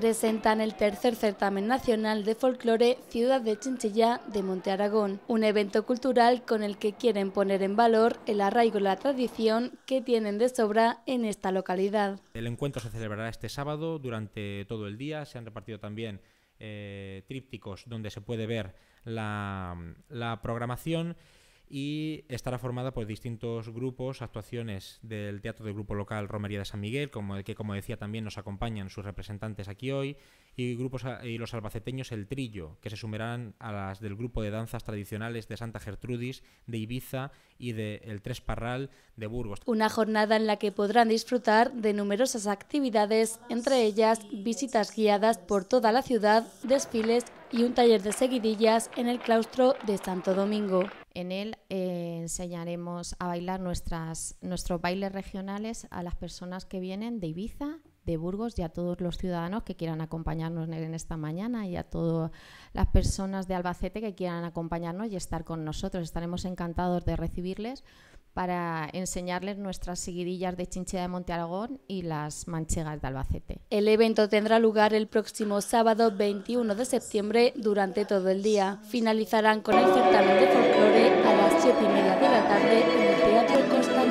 presentan el tercer certamen nacional de folclore Ciudad de Chinchilla de Monte Aragón, un evento cultural con el que quieren poner en valor el arraigo y la tradición que tienen de sobra en esta localidad. El encuentro se celebrará este sábado durante todo el día, se han repartido también eh, trípticos donde se puede ver la programación y estará formada por distintos grupos, actuaciones del Teatro del Grupo Local Romería de San Miguel, como, que como decía también nos acompañan sus representantes aquí hoy, y, grupos, ah, y los albaceteños El Trillo, que se sumarán a las del Grupo de Danzas Tradicionales de Santa Gertrudis, de Ibiza y de El Tres Parral de Burgos. Una jornada en la que podrán disfrutar de numerosas actividades, entre ellas visitas guiadas por toda la ciudad, desfiles y un taller de seguidillas en el claustro de Santo Domingo. En él eh, enseñaremos a bailar nuestras, nuestros bailes regionales a las personas que vienen de Ibiza, de Burgos y a todos los ciudadanos que quieran acompañarnos en esta mañana y a todas las personas de Albacete que quieran acompañarnos y estar con nosotros. Estaremos encantados de recibirles para enseñarles nuestras seguidillas de chinchilla de Monte Aragón y las manchegas de Albacete. El evento tendrá lugar el próximo sábado 21 de septiembre durante todo el día. Finalizarán con el certamen de folclore a las 7 y media de la tarde en el Teatro Costa.